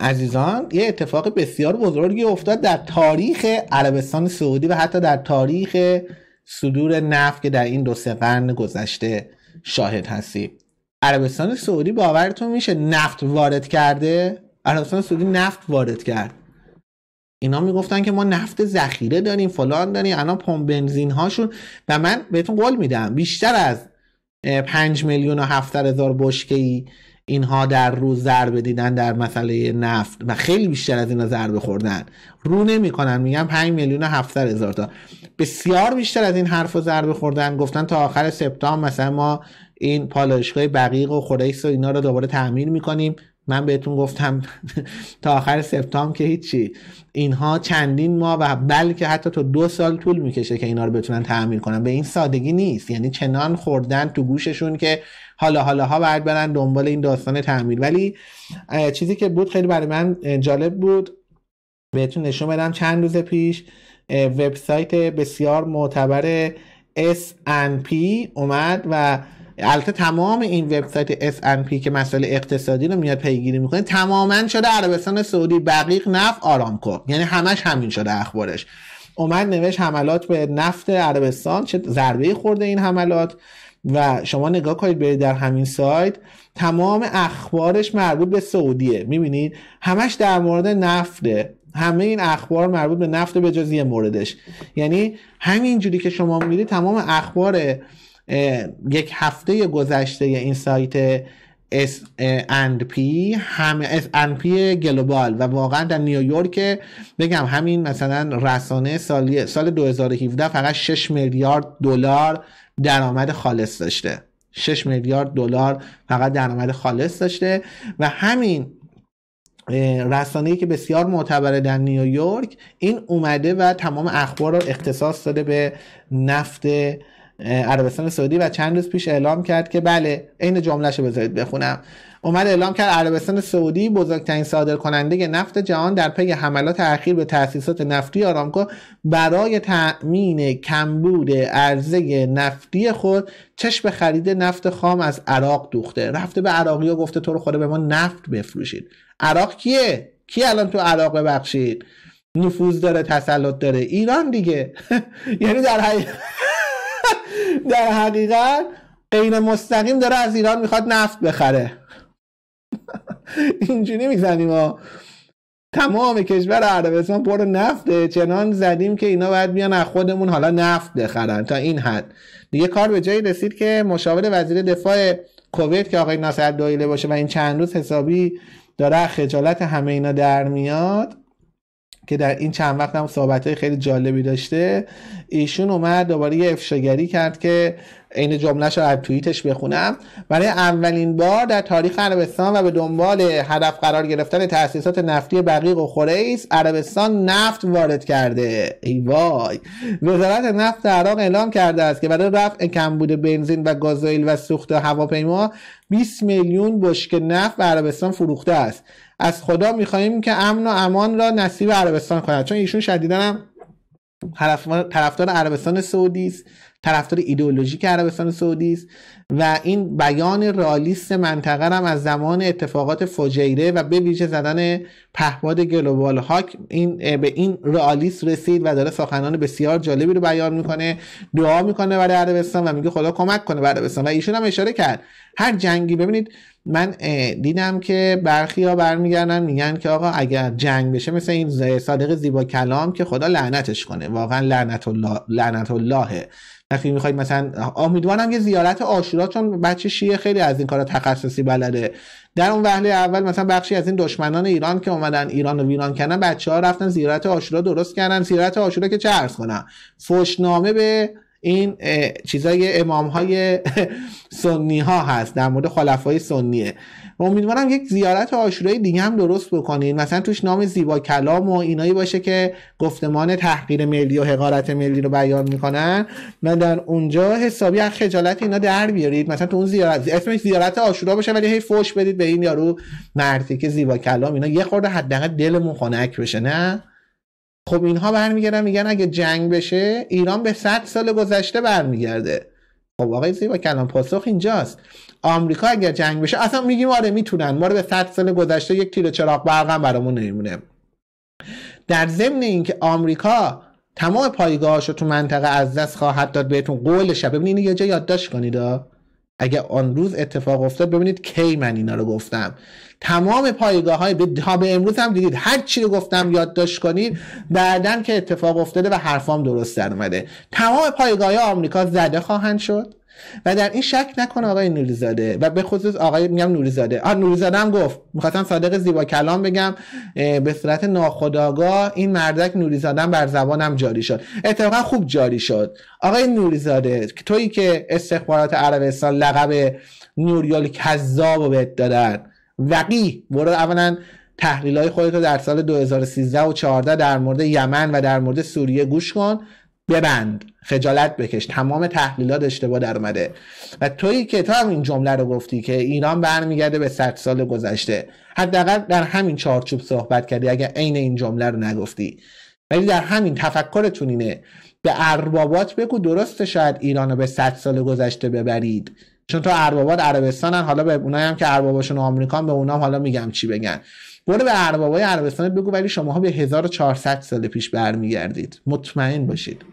عزیزان یه اتفاق بسیار بزرگی افتاد در تاریخ عربستان سعودی و حتی در تاریخ صدور نفت که در این دو سه قرن گذشته شاهد هستیم عربستان سعودی باورتون میشه نفت وارد کرده عربستان سعودی نفت وارد کرد اینا میگفتن که ما نفت ذخیره داریم فلان داریم الان پمپ بنزین هاشون و من بهتون قول میدم بیشتر از 5 میلیون و هزار بشکه ای اینها در روز ضربه دیدن در مسئله نفت و خیلی بیشتر از اینا ضربه خوردن رو نمیکنن میگن 5 میلیون و هزار تا بسیار بیشتر از این حرف و ضربه خوردن گفتن تا آخر سپتامبر مثلا ما این پالایشگاه بقیق و خوریس و اینا رو دوباره تعمیر میکنیم من بهتون گفتم تا آخر سپتامبر که هیچی اینها چندین ماه و بلکه حتی تا دو سال طول میکشه که اینا رو بتونن تعمیر کنن به این سادگی نیست یعنی چنان خوردن تو گوششون که حالا حالا ها باید برن دنبال این داستان تعمیر ولی چیزی که بود خیلی برای من جالب بود بهتون نشون بدم چند روز پیش وبسایت بسیار معتبر S&P اومد و البته تمام این وبسایت S&P که مسائل اقتصادی رو میاد پیگیری میکنه تماما شده عربستان سعودی بقیق نفت آرام آرامکو یعنی همش همین شده اخبارش اومد نوشت حملات به نفت عربستان چه ضربه خورده این حملات و شما نگاه کنید برید در همین سایت تمام اخبارش مربوط به سعودیه میبینید همش در مورد نفته همه این اخبار مربوط به نفت به جز یه موردش یعنی همین جوری که شما میبینید تمام اخبار یک هفته گذشته این سایت S&P هم S&P گلوبال و واقعا در نیویورک بگم همین مثلا رسانه سالی سال 2017 فقط 6 میلیارد دلار درآمد خالص داشته 6 میلیارد دلار فقط درآمد خالص داشته و همین رسانه‌ای که بسیار معتبره در نیویورک این اومده و تمام اخبار رو اختصاص داده به نفت عربستان سعودی و چند روز پیش اعلام کرد که بله عین جملهشو بذارید بخونم اومد اعلام کرد عربستان سعودی بزرگترین صادرکننده نفت جهان در پی حملات اخیر به تاسیسات نفتی آرامکو برای تأمین کمبود عرضه نفتی خود چشم خرید نفت خام از عراق دوخته رفته به عراقی و گفته تو رو خوده به ما نفت بفروشید عراق کیه کی الان تو عراق ببخشید نفوذ داره تسلط داره ایران دیگه یعنی در در حقیقت غیر مستقیم داره از ایران میخواد نفت بخره اینجوری میزنیم ها تمام کشور عربستان پر نفته چنان زدیم که اینا باید بیان از خودمون حالا نفت بخرن تا این حد دیگه کار به جایی رسید که مشاور وزیر دفاع کویت که آقای ناصر دویله باشه و این چند روز حسابی داره خجالت همه اینا در میاد که در این چند وقت هم صحبت های خیلی جالبی داشته ایشون اومد دوباره یه افشاگری کرد که این جملهش رو از توییتش بخونم برای اولین بار در تاریخ عربستان و به دنبال هدف قرار گرفتن تاسیسات نفتی بقیق و خوریس عربستان نفت وارد کرده ای وای وزارت نفت عراق اعلام کرده است که برای رفع کمبود بنزین و گازوئیل و سوخت هواپیما 20 میلیون بشک نفت به عربستان فروخته است از خدا میخواهیم که امن و امان را نصیب عربستان کند چون ایشون شدیدا هم طرفدار عربستان سعودی است طرفدار ایدئولوژیک عربستان سعودی است و این بیان رالیست منطقه هم از زمان اتفاقات فجیره و به ویژه زدن پهپاد گلوبال هاک این به این رئالیست رسید و داره سخنان بسیار جالبی رو بیان میکنه دعا میکنه برای عربستان و میگه خدا کمک کنه برای عربستان و ایشون هم اشاره کرد هر جنگی ببینید من دیدم که برخی ها برمیگردن میگن که آقا اگر جنگ بشه مثل این صادق زیبا کلام که خدا لعنتش کنه واقعا لعنت الله لعنت اللهه وقتی میخواید مثلا امیدوارم یه زیارت آشورا چون بچه شیعه خیلی از این کارا تخصصی بلده در اون وهله اول مثلا بخشی از این دشمنان ایران که اومدن ایران رو ویران کردن بچه ها رفتن زیارت آشورا درست کردن زیارت آشورا که چه عرض کنم فوشنامه به این چیزای امام های سنی ها هست در مورد خلفای سنیه امیدوارم یک زیارت آشورای دیگه هم درست بکنین مثلا توش نام زیبا کلام و اینایی باشه که گفتمان تحقیر ملی و حقارت ملی رو بیان میکنن و در اونجا حسابی از خجالت اینا در بیارید مثلا تو اون زیارت اسمش زیارت آشورا باشه ولی هی فوش بدید به این یارو مردی که زیبا کلام اینا یه خورده حداقل دلمون خنک بشه نه خب اینها برمیگردن میگن اگه جنگ بشه ایران به 100 سال گذشته برمیگرده خب آقای زیبا کلام پاسخ اینجاست آمریکا اگر جنگ بشه اصلا میگیم آره میتونن ما به 100 سال گذشته یک تیر چراغ برقم برامون نمیمونه در ضمن اینکه آمریکا تمام پایگاهاشو تو منطقه از دست خواهد داد بهتون قول شب ببینید یه جا یادداشت کنید ها اگر آن روز اتفاق افتاد ببینید کی من اینا رو گفتم تمام پایگاه های به تا به امروز هم دیدید هر چی رو گفتم یادداشت کنید بعدن که اتفاق افتاده و حرفام درست در اومده تمام پایگاه های آمریکا زده خواهند شد و در این شک نکن آقای نوریزاده و به خصوص آقای میگم نوریزاده آ نوریزاده هم گفت میخواستم صادق زیبا کلام بگم به صورت ناخودآگاه این مردک نوریزاده بر زبانم جاری شد اتفاقا خوب جاری شد آقای نوریزاده تویی که استخبارات عربستان لقب نوریال کذاب بهت دادن وقی برو اولا تحلیل های خودت رو در سال 2013 و 14 در مورد یمن و در مورد سوریه گوش کن ببند خجالت بکش تمام تحلیلات اشتباه در اومده و تویی که تو این جمله رو گفتی که ایران برمیگرده به 100 سال گذشته حداقل در همین چارچوب صحبت کردی اگر عین این جمله رو نگفتی ولی در همین تفکرتون اینه به اربابات بگو درسته شاید ایران رو به 100 سال گذشته ببرید چون تو اربابات عربستان حالا به اونایی هم که ارباباشون آمریکا به اونام حالا میگم چی بگن برو به اربابای عربستان بگو ولی شماها به 1400 سال پیش برمیگردید مطمئن باشید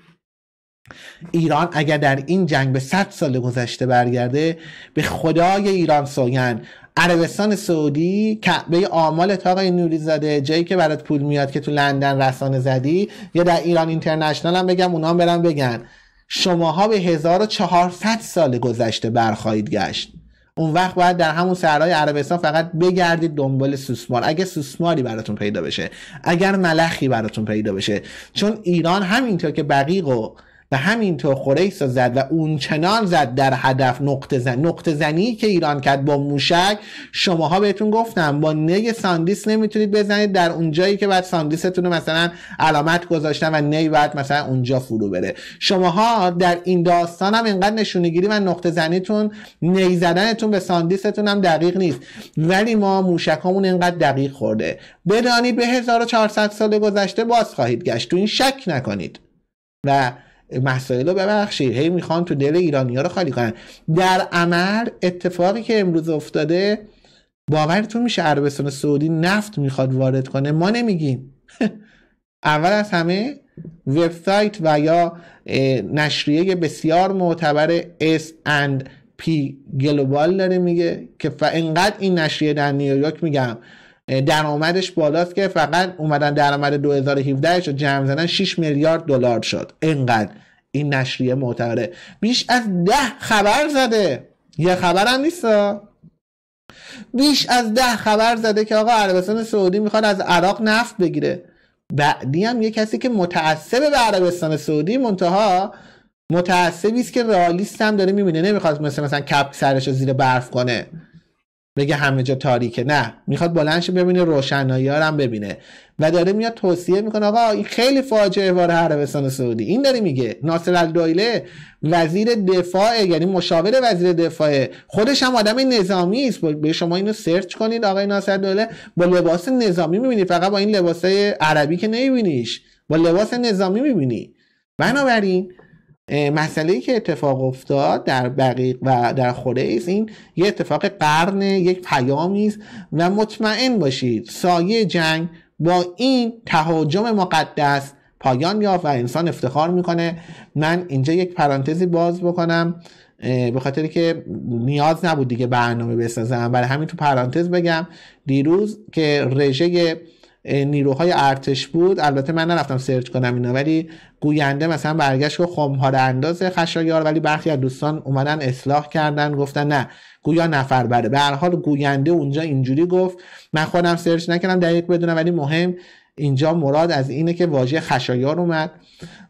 ایران اگر در این جنگ به 100 سال گذشته برگرده به خدای ایران سوگن عربستان سعودی کعبه آمال آقای نوری زده جایی که برات پول میاد که تو لندن رسانه زدی یا در ایران اینترنشنال هم بگم اونا هم برن بگن شماها به 1400 سال گذشته برخواهید گشت اون وقت باید در همون سرای عربستان فقط بگردید دنبال سوسمار اگه سوسماری براتون پیدا بشه اگر ملخی براتون پیدا بشه چون ایران همینطور که بقیق و همینطور خوریس رو زد و اون چنان زد در هدف نقطه نقطه زنی که ایران کرد با موشک شماها بهتون گفتم با نی ساندیس نمیتونید بزنید در اونجایی که بعد ساندیستون مثلا علامت گذاشتن و نی بعد مثلا اونجا فرو بره شماها در این داستان هم اینقدر نشونگیری و نقطه زنیتون نی زدنتون به ساندیستون هم دقیق نیست ولی ما موشکامون اینقدر دقیق خورده بدانید به 1400 سال گذشته باز خواهید گشت تو این شک نکنید و مسائل رو ببخشید هی میخوان تو دل ها رو خالی کنن در عمل اتفاقی که امروز افتاده باورتون میشه عربستان سعودی نفت میخواد وارد کنه ما نمیگیم اول از همه وبسایت و یا نشریه بسیار معتبر اس پی گلوبال داره میگه که انقدر این نشریه در نیویورک میگم درآمدش بالاست که فقط اومدن درآمد 2017 رو جمع زدن 6 میلیارد دلار شد اینقدر این نشریه معتبره بیش از ده خبر زده یه خبر هم نیست بیش از ده خبر زده که آقا عربستان سعودی میخواد از عراق نفت بگیره بعدی هم یه کسی که متعصب به عربستان سعودی منتها متعصبی است که رئالیست هم داره میبینه نمیخواد مثل مثلا کپ سرش رو زیر برف کنه بگه همه جا تاریکه نه میخواد بلندش ببینه روشنایی هم ببینه و داره میاد توصیه میکنه آقا این خیلی فاجعه بار عربستان سعودی این داره میگه ناصر الدوله وزیر دفاع یعنی مشاور وزیر دفاع خودش هم آدم نظامی است به شما اینو سرچ کنید آقای ناصر الدوله با لباس نظامی میبینی فقط با این لباسای عربی که نمیبینیش با لباس نظامی میبینی بنابراین مسئله ای که اتفاق افتاد در بقیق و در خوریز این یه اتفاق قرن یک پیامی است و مطمئن باشید سایه جنگ با این تهاجم مقدس پایان یافت و انسان افتخار میکنه من اینجا یک پرانتزی باز بکنم به خاطر که نیاز نبود دیگه برنامه بسازم برای همین تو پرانتز بگم دیروز که رژه نیروهای ارتش بود البته من نرفتم سرچ کنم اینا ولی گوینده مثلا برگشت که خمهار خب انداز خشایار ولی برخی از دوستان اومدن اصلاح کردن گفتن نه گویا نفر بره به هر حال گوینده اونجا اینجوری گفت من خودم سرچ نکردم دقیق بدونم ولی مهم اینجا مراد از اینه که واژه خشایار اومد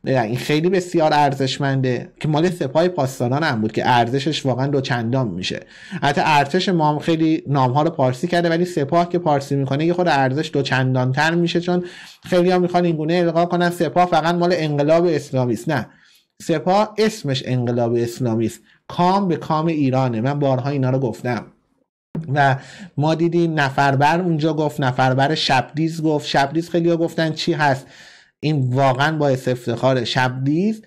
این خیلی بسیار ارزشمنده که مال سپاه پاسداران هم بود که ارزشش واقعا دو چندان میشه حتی ارتش ما هم خیلی نامها رو پارسی کرده ولی سپاه که پارسی میکنه یه خود ارزش دو چندان تر میشه چون خیلی ها میخوان این گونه القا کنن سپاه فقط مال انقلاب اسلامی است نه سپاه اسمش انقلاب اسلامی است کام به کام ایرانه من بارها اینا رو گفتم و ما دیدیم نفربر اونجا گفت نفربر شبدیز گفت شبدیز خیلی ها گفتن چی هست این واقعا باعث افتخار شبدیز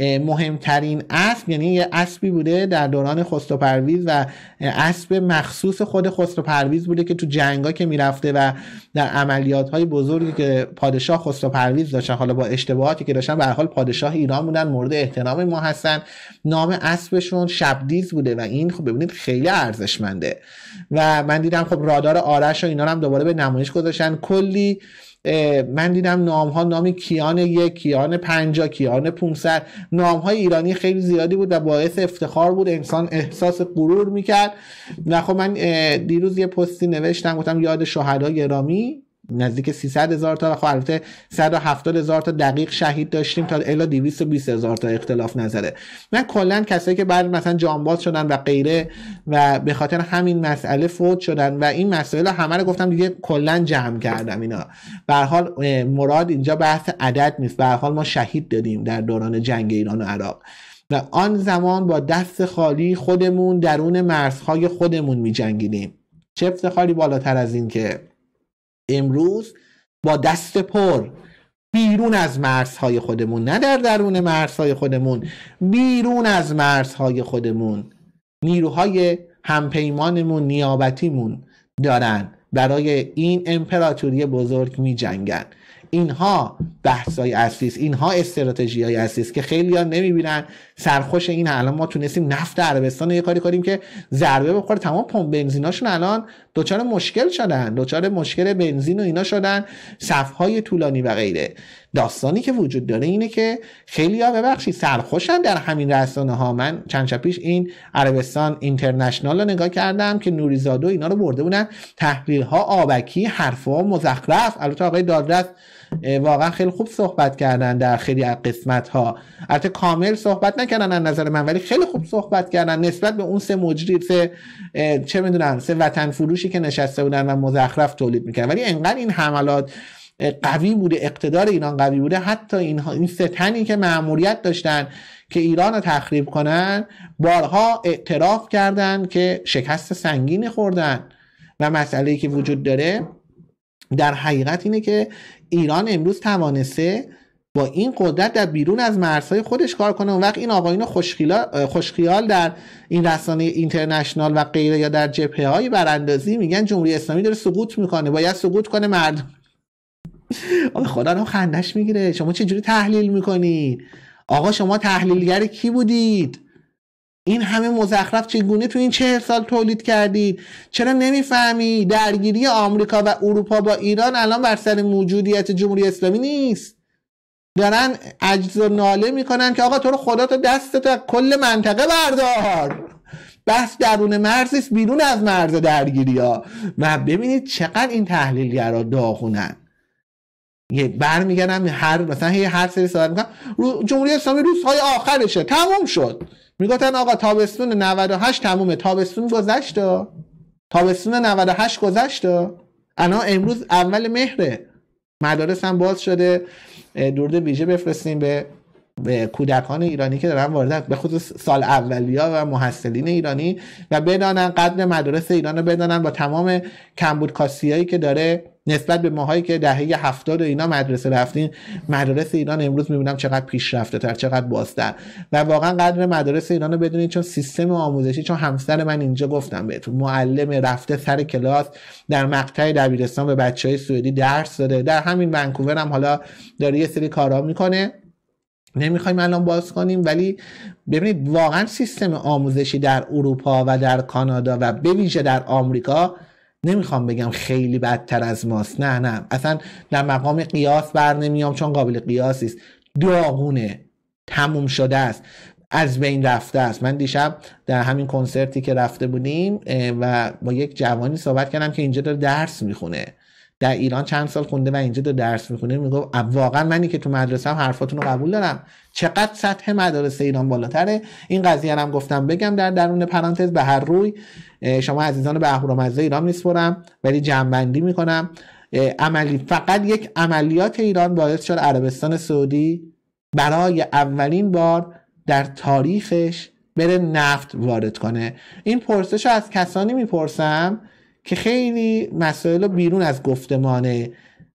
مهمترین اسب یعنی یه اسبی بوده در دوران خسرو پرویز و اسب مخصوص خود خسرو پرویز بوده که تو جنگا که میرفته و در عملیات های بزرگی که پادشاه خسرو پرویز داشتن حالا با اشتباهاتی که داشتن به حال پادشاه ایران بودن مورد احترام ما هستن نام اسبشون شبدیز بوده و این خب ببینید خیلی ارزشمنده و من دیدم خب رادار آرش و اینا هم دوباره به نمایش گذاشتن کلی من دیدم نام ها نامی کیان یک کیان پنجا کیان 500 نام های ایرانی خیلی زیادی بود و باعث افتخار بود انسان احساس غرور میکرد و خب من دیروز یه پستی نوشتم گفتم یاد شهدای گرامی نزدیک 300 هزار تا و خب البته 170 هزار تا دقیق شهید داشتیم تا الا 220 هزار تا اختلاف نظره من کلا کسایی که بعد مثلا جانباز شدن و غیره و به خاطر همین مسئله فوت شدن و این مسئله همه رو گفتم دیگه کلا جمع کردم اینا به حال مراد اینجا بحث عدد نیست به حال ما شهید دادیم در دوران جنگ ایران و عراق و آن زمان با دست خالی خودمون درون مرزهای خودمون می جنگیدیم چه بالاتر از این که امروز با دست پر بیرون از مرزهای خودمون نه در درون مرزهای خودمون بیرون از مرزهای خودمون نیروهای همپیمانمون نیابتیمون دارن برای این امپراتوری بزرگ می جنگن اینها بحث‌های اصلی است اینها استراتژی های اصلی است که خیلی ها سرخوش این الان ما تونستیم نفت عربستان یه کاری کنیم که ضربه بخوره تمام پمپ بنزیناشون الان دوچار مشکل شدن دوچار مشکل بنزین و اینا شدن صفهای طولانی و غیره داستانی که وجود داره اینه که خیلی ها ببخشید سرخوشن در همین رسانه ها من چند شب پیش این عربستان اینترنشنال رو نگاه کردم که نوریزادو اینا رو برده بودن تحریرها آبکی حرفها مزخرف البته آقای دادرس واقعا خیلی خوب صحبت کردن در خیلی از قسمت ها البته کامل صحبت نکردن از نظر من ولی خیلی خوب صحبت کردن نسبت به اون سه مجری سه چه میدونم سه وطن فروشی که نشسته بودن و مزخرف تولید میکردن ولی انقدر این حملات قوی بوده اقتدار ایران قوی بوده حتی این این ستنی که مأموریت داشتن که ایران رو تخریب کنن بارها اعتراف کردن که شکست سنگینی خوردن و مسئله که وجود داره در حقیقت اینه که ایران امروز توانسته با این قدرت در بیرون از مرزهای خودش کار کنه اون وقت این آقایون خوشخیال در این رسانه اینترنشنال و غیره یا در جبهه های براندازی میگن جمهوری اسلامی داره سقوط میکنه باید سقوط کنه مردم آقا خدا رو خندش میگیره شما چجوری تحلیل میکنی آقا شما تحلیلگر کی بودید این همه مزخرف چگونه تو این چهل سال تولید کردید چرا نمیفهمی درگیری آمریکا و اروپا با ایران الان بر سر موجودیت جمهوری اسلامی نیست دارن عجز و ناله میکنن که آقا تو رو خدا تو دست تا کل منطقه بردار بحث درون مرزیست بیرون از مرز درگیری ها و ببینید چقدر این تحلیلگرا داغونن یه برمیگردم هر مثلا هر سری سوال میکنم جمهوری اسلامی روزهای آخرشه تموم شد میگفتن آقا تابستون 98 تمومه تابستون گذشت تابستون 98 گذشت انا امروز اول مهره مدارس هم باز شده درود ویژه بفرستیم به به کودکان ایرانی که دارن وارد به خصوص سال اولیا و محصلین ایرانی و بدانن قدر مدارس ایران رو بدانن با تمام کمبود کاسیایی که داره نسبت به ماهایی که دهه هفتاد و اینا مدرسه رفتین مدارس ایران امروز میبینم چقدر پیشرفته تر چقدر بازتر و واقعا قدر مدارس ایران رو بدونید چون سیستم آموزشی چون همسر من اینجا گفتم بهتون معلم رفته سر کلاس در مقطع دبیرستان به بچه های سوئدی درس داده در همین ونکوور هم حالا داره یه سری کارا میکنه نمیخوایم الان باز کنیم ولی ببینید واقعا سیستم آموزشی در اروپا و در کانادا و بویژه در آمریکا نمیخوام بگم خیلی بدتر از ماست نه نه اصلا در مقام قیاس بر نمیام چون قابل قیاس است داغونه تموم شده است از بین رفته است من دیشب در همین کنسرتی که رفته بودیم و با یک جوانی صحبت کردم که اینجا داره درس میخونه در ایران چند سال خونده و اینجا در درس میخونه میگفت واقعا منی که تو مدرسه هم حرفاتون رو قبول دارم چقدر سطح مدارس ایران بالاتره این قضیه هم گفتم بگم در درون پرانتز به هر روی شما عزیزان به اهورامزدا ایران میسپرم ولی جنبندی میکنم عملی فقط یک عملیات ایران باعث شد عربستان سعودی برای اولین بار در تاریخش بره نفت وارد کنه این پرسش رو از کسانی میپرسم که خیلی مسائل بیرون از گفتمان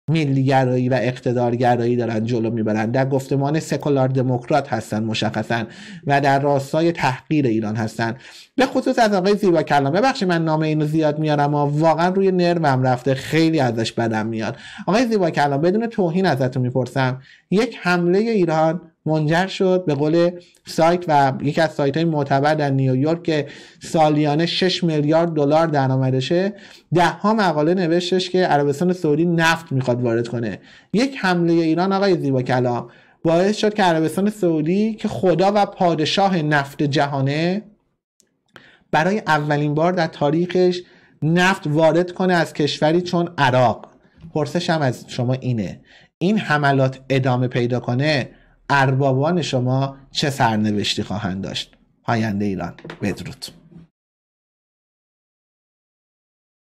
ملیگرایی و اقتدارگرایی دارن جلو میبرن در گفتمان سکولار دموکرات هستن مشخصا و در راستای تحقیر ایران هستن به خصوص از آقای زیبا کلام ببخشید من نام اینو زیاد میارم اما واقعا روی نرمم رفته خیلی ازش بدم میاد آقای زیبا کلام بدون توهین ازتون میپرسم یک حمله ایران منجر شد به قول سایت و یکی از سایت های معتبر در نیویورک که سالیانه 6 میلیارد دلار درآمدشه ده ها مقاله نوشتش که عربستان سعودی نفت میخواد وارد کنه یک حمله ایران آقای زیبا کلام باعث شد که عربستان سعودی که خدا و پادشاه نفت جهانه برای اولین بار در تاریخش نفت وارد کنه از کشوری چون عراق پرسشم هم از شما اینه این حملات ادامه پیدا کنه اربابان شما چه سرنوشتی خواهند داشت پاینده ایران بدرود